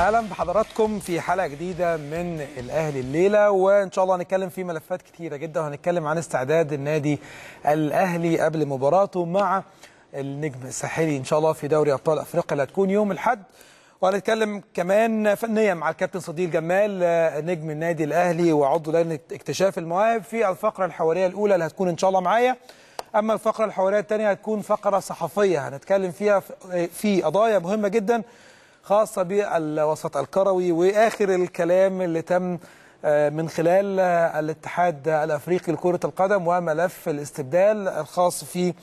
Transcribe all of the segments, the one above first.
اهلا بحضراتكم في حلقه جديده من الاهلي الليله وان شاء الله هنتكلم في ملفات كثيره جدا وهنتكلم عن استعداد النادي الاهلي قبل مباراته مع النجم الساحلي ان شاء الله في دوري ابطال افريقيا اللي هتكون يوم الاحد وهنتكلم كمان فنيا مع الكابتن صديق جمال نجم النادي الاهلي وعضو لجنه اكتشاف المواهب في الفقره الحواريه الاولى اللي هتكون ان شاء الله معايا اما الفقره الحواريه الثانيه هتكون فقره صحفيه هنتكلم فيها في قضايا مهمه جدا خاصة بالوسط الكروي وآخر الكلام اللي تم آه، من خلال آه، الاتحاد الافريقي لكره القدم وملف الاستبدال الخاص في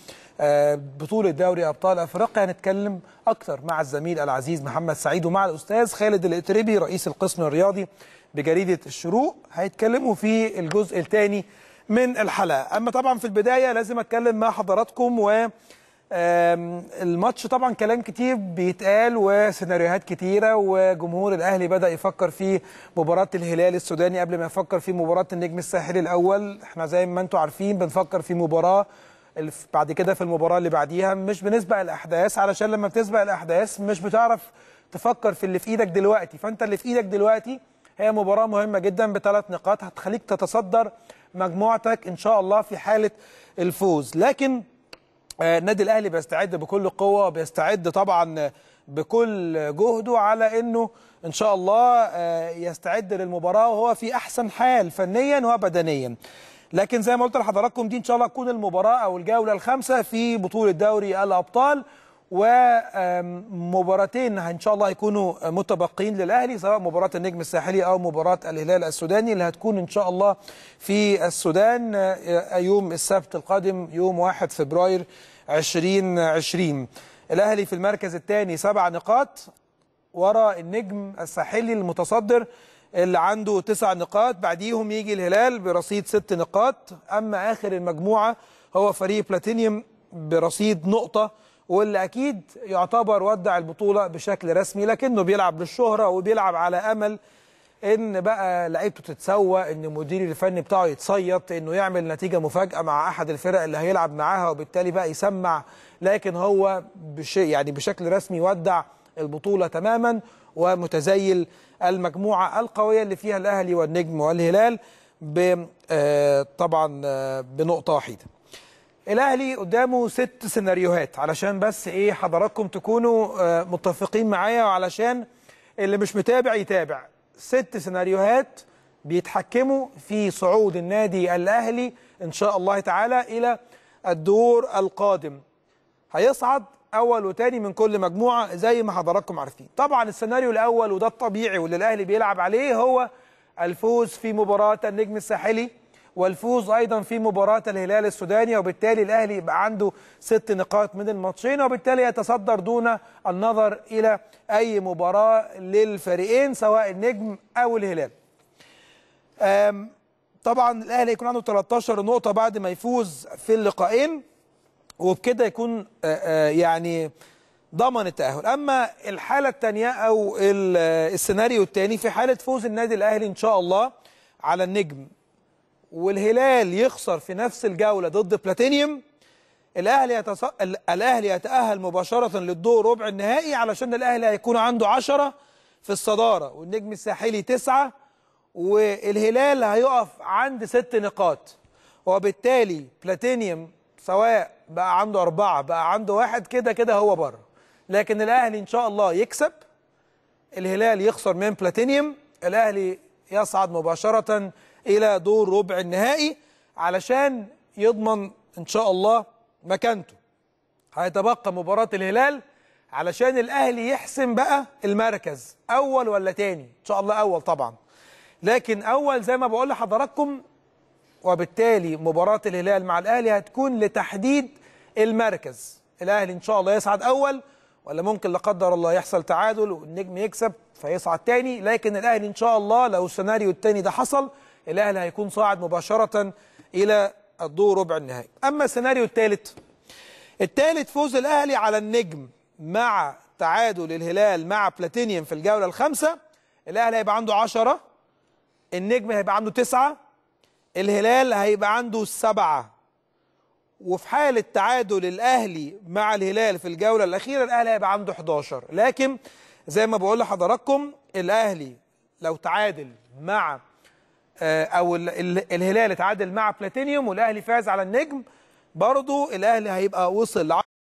آه، بطوله دوري ابطال افريقيا هنتكلم أكثر مع الزميل العزيز محمد سعيد ومع الاستاذ خالد الاتربي رئيس القسم الرياضي بجريده الشروق هيتكلموا في الجزء الثاني من الحلقه اما طبعا في البدايه لازم اتكلم مع حضراتكم و الماتش طبعا كلام كتير بيتقال وسيناريوهات كتيره وجمهور الاهلي بدا يفكر في مباراه الهلال السوداني قبل ما يفكر في مباراه النجم الساحلي الاول احنا زي ما انتم عارفين بنفكر في مباراه بعد كده في المباراه اللي بعديها مش بنسبق الاحداث علشان لما بتسبق الاحداث مش بتعرف تفكر في اللي في ايدك دلوقتي فانت اللي في ايدك دلوقتي هي مباراه مهمه جدا بثلاث نقاط هتخليك تتصدر مجموعتك ان شاء الله في حاله الفوز لكن النادي آه، الاهلي بيستعد بكل قوه وبيستعد طبعا بكل جهده على انه ان شاء الله آه، يستعد للمباراه وهو في احسن حال فنيا وبدنيا لكن زي ما قلت لحضراتكم دي ان شاء الله تكون المباراه او الجوله الخامسه في بطوله دوري الابطال ومباراتين ان شاء الله هيكونوا متبقين للاهلي سواء مباراه النجم الساحلي او مباراه الهلال السوداني اللي هتكون ان شاء الله في السودان آه، يوم السبت القادم يوم 1 فبراير 2020 الاهلي في المركز الثاني سبع نقاط ورا النجم الساحلي المتصدر اللي عنده تسع نقاط بعديهم يجي الهلال برصيد ست نقاط اما اخر المجموعه هو فريق بلاتينيوم برصيد نقطه واللي أكيد يعتبر ودع البطولة بشكل رسمي لكنه بيلعب للشهرة وبيلعب على أمل ان بقى لعيبته تتسوى ان المدير الفني بتاعه يتصيط انه يعمل نتيجه مفاجاه مع احد الفرق اللي هيلعب معاها وبالتالي بقى يسمع لكن هو بشيء يعني بشكل رسمي ودع البطوله تماما ومتزيل المجموعه القويه اللي فيها الاهلي والنجم والهلال آه، طبعا آه، بنقطه وحيده الاهلي قدامه ست سيناريوهات علشان بس ايه حضراتكم تكونوا آه، متفقين معايا وعلشان اللي مش متابع يتابع ست سيناريوهات بيتحكموا في صعود النادي الاهلي ان شاء الله تعالى الى الدور القادم هيصعد اول وتاني من كل مجموعه زي ما حضراتكم عارفين طبعا السيناريو الاول وده الطبيعي واللي الاهلي بيلعب عليه هو الفوز في مباراه النجم الساحلي والفوز ايضا في مباراه الهلال السوداني وبالتالي الاهلي يبقى عنده ست نقاط من الماتشين وبالتالي يتصدر دون النظر الى اي مباراه للفريقين سواء النجم او الهلال. طبعا الاهلي هيكون عنده 13 نقطه بعد ما يفوز في اللقاءين وبكده يكون يعني ضمن التاهل اما الحاله الثانيه او السيناريو الثاني في حاله فوز النادي الاهلي ان شاء الله على النجم والهلال يخسر في نفس الجولة ضد بلاتينيوم الاهلي يتص... الاهلي يتاهل مباشره للدور ربع النهائي علشان الاهلي هيكون عنده 10 في الصداره والنجم الساحلي تسعة والهلال هيقف عند ست نقاط وبالتالي بلاتينيوم سواء بقى عنده أربعة بقى عنده واحد كده كده هو بره لكن الاهلي ان شاء الله يكسب الهلال يخسر من بلاتينيوم الاهلي يصعد مباشره إلى دور ربع النهائي علشان يضمن إن شاء الله مكانته هيتبقى مباراة الهلال علشان الأهلي يحسم بقى المركز أول ولا تاني إن شاء الله أول طبعا لكن أول زي ما بقول لحضراتكم وبالتالي مباراة الهلال مع الأهلي هتكون لتحديد المركز الأهلي إن شاء الله يصعد أول ولا ممكن لا قدر الله يحصل تعادل والنجم يكسب فيصعد تاني لكن الأهلي إن شاء الله لو السيناريو التاني ده حصل الأهلي هيكون صاعد مباشرة إلى الدور ربع النهائي أما السيناريو الثالث الثالث فوز الأهلي على النجم مع تعادل الهلال مع بلاتينيوم في الجولة الخامسة الأهلي هيبقى عنده 10 النجم هيبقى عنده 9 الهلال هيبقى عنده 7 وفي حالة تعادل الأهلي مع الهلال في الجولة الأخيرة الأهلي هيبقى عنده 11 لكن زي ما بقول لحضراتكم الأهلي لو تعادل مع آه، او الهلال اتعادل مع بلاتينيوم والاهلي فاز على النجم برضه الاهلي هيبقى وصل